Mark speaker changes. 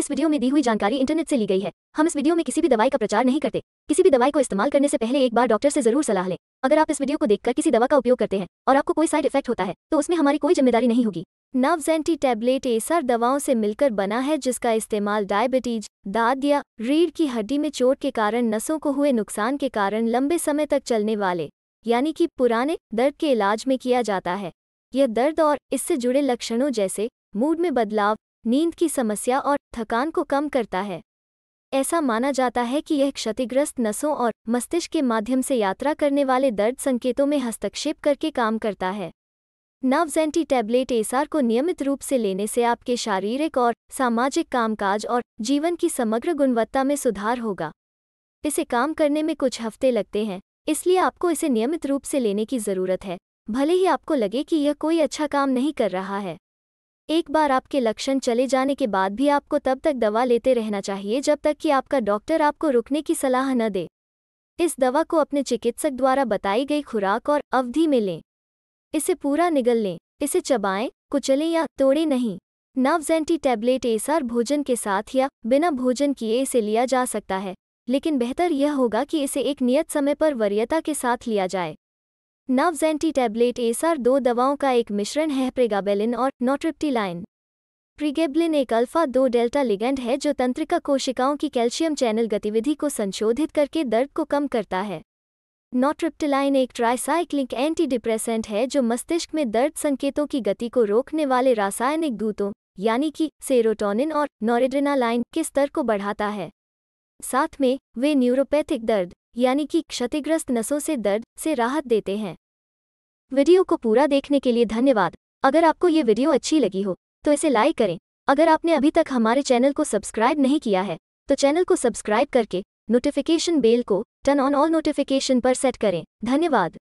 Speaker 1: इस वीडियो में दी हुई जानकारी इंटरनेट से ली गई है हम इस वीडियो में किसी भी दवाई का प्रचार नहीं करते किसी भी दवाई को इस्तेमाल करने से पहले एक बार डॉक्टर से जरूर सलाह लें अगर आप इस वीडियो को देखकर किसी दवा का उपयोग करते हैं और आपको कोई साइड इफेक्ट होता है तो उसमें हमारी कोई जिम्मेदारी नहीं होगी नवजेंटी टैबलेट एसर दवाओं से मिलकर बना है जिसका इस्तेमाल डायबिटीज दाद या रीढ़ की हड्डी में चोट के कारण नसों को हुए नुकसान के कारण लंबे समय तक चलने वाले यानी कि पुराने दर्द के इलाज में किया जाता है यह दर्द और इससे जुड़े लक्षणों जैसे मूड में बदलाव नींद की समस्या और थकान को कम करता है ऐसा माना जाता है कि यह क्षतिग्रस्त नसों और मस्तिष्क के माध्यम से यात्रा करने वाले दर्द संकेतों में हस्तक्षेप करके काम करता है एंटी टैबलेट एसआर को नियमित रूप से लेने से आपके शारीरिक और सामाजिक कामकाज और जीवन की समग्र गुणवत्ता में सुधार होगा इसे काम करने में कुछ हफ्ते लगते हैं इसलिए आपको इसे नियमित रूप से लेने की ज़रूरत है भले ही आपको लगे कि यह कोई अच्छा काम नहीं कर रहा है एक बार आपके लक्षण चले जाने के बाद भी आपको तब तक दवा लेते रहना चाहिए जब तक कि आपका डॉक्टर आपको रुकने की सलाह न दे इस दवा को अपने चिकित्सक द्वारा बताई गई खुराक और अवधि में लें इसे पूरा निगल लें इसे चबाएं कुचलें या तोड़ें नहीं नवजेंटी टैबलेट एसआर भोजन के साथ या बिना भोजन किए इसे लिया जा सकता है लेकिन बेहतर यह होगा कि इसे एक नियत समय पर वरीयता के साथ लिया जाए नवजेंटी टैबलेट एसआर दो दवाओं का एक मिश्रण है प्रेगाबेलिन और नोट्रिप्टीलाइन प्रिगेबलिन एक अल्फा दो डेल्टा लिगेंड है जो तंत्रिका कोशिकाओं की कैल्शियम चैनल गतिविधि को संशोधित करके दर्द को कम करता है नोट्रिप्टिलाइन एक ट्राइसाइक्लिक एंटी डिप्रेसेंट है जो मस्तिष्क में दर्द संकेतों की गति को रोकने वाले रासायनिक दूतों यानी कि सेरोटोनिन और नोरेड्रिनालाइन के स्तर को बढ़ाता है साथ में वे न्यूरोपैथिक दर्द यानी कि क्षतिग्रस्त नसों से दर्द से राहत देते हैं वीडियो को पूरा देखने के लिए धन्यवाद अगर आपको ये वीडियो अच्छी लगी हो तो इसे लाइक करें अगर आपने अभी तक हमारे चैनल को सब्सक्राइब नहीं किया है तो चैनल को सब्सक्राइब करके नोटिफिकेशन बेल को टर्न ऑन ऑल नोटिफिकेशन पर सेट करें धन्यवाद